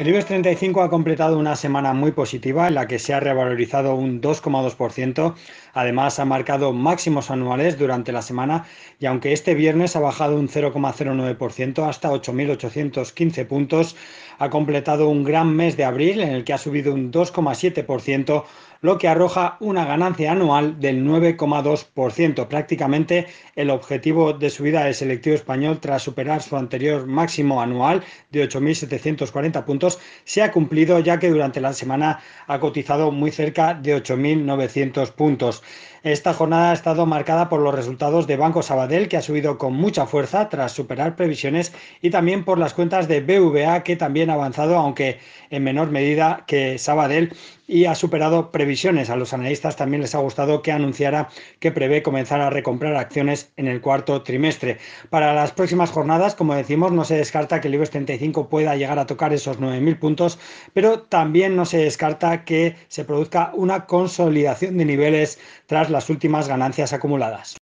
El IBEX 35 ha completado una semana muy positiva en la que se ha revalorizado un 2,2%. Además, ha marcado máximos anuales durante la semana y aunque este viernes ha bajado un 0,09% hasta 8.815 puntos, ha completado un gran mes de abril en el que ha subido un 2,7%, lo que arroja una ganancia anual del 9,2%, prácticamente el objetivo de subida del selectivo español tras superar su anterior máximo anual de 8.740 puntos, se ha cumplido ya que durante la semana ha cotizado muy cerca de 8.900 puntos. Esta jornada ha estado marcada por los resultados de Banco Sabadell, que ha subido con mucha fuerza tras superar previsiones, y también por las cuentas de BVA, que también avanzado, aunque en menor medida que Sabadell, y ha superado previsiones. A los analistas también les ha gustado que anunciara que prevé comenzar a recomprar acciones en el cuarto trimestre. Para las próximas jornadas, como decimos, no se descarta que el IBEX 35 pueda llegar a tocar esos 9.000 puntos, pero también no se descarta que se produzca una consolidación de niveles tras las últimas ganancias acumuladas.